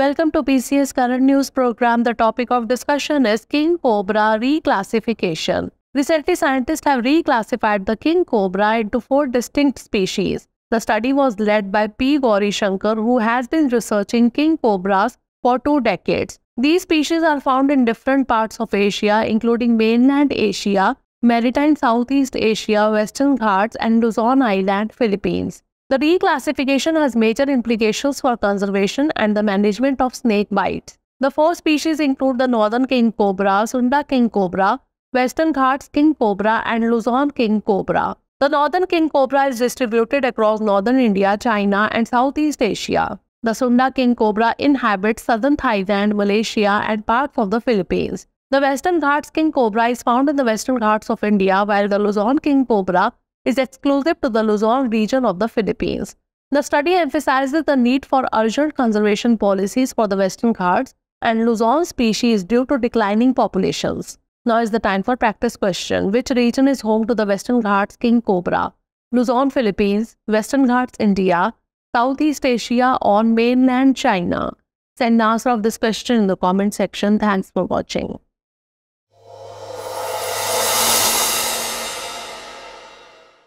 Welcome to PCS current news program. The topic of discussion is king cobra reclassification. Recently, scientists have reclassified the king cobra into four distinct species. The study was led by P. Gauri Shankar, who has been researching king cobras for two decades. These species are found in different parts of Asia, including mainland Asia, maritime Southeast Asia, Western Ghats, and Luzon Island, Philippines. The reclassification has major implications for conservation and the management of snake bite. The four species include the northern king cobra, Sunda king cobra, Western Ghats king cobra and Luzon king cobra. The northern king cobra is distributed across northern India, China and Southeast Asia. The Sunda king cobra inhabits southern Thailand, Malaysia and parts of the Philippines. The Western Ghats king cobra is found in the Western Ghats of India, while the Luzon king cobra is exclusive to the Luzon region of the Philippines. The study emphasizes the need for urgent conservation policies for the Western Ghats and Luzon species due to declining populations. Now is the time for practice question. Which region is home to the Western Ghats king cobra? Luzon, Philippines, Western Ghats, India, Southeast Asia or mainland China? Send the answer of this question in the comment section. Thanks for watching.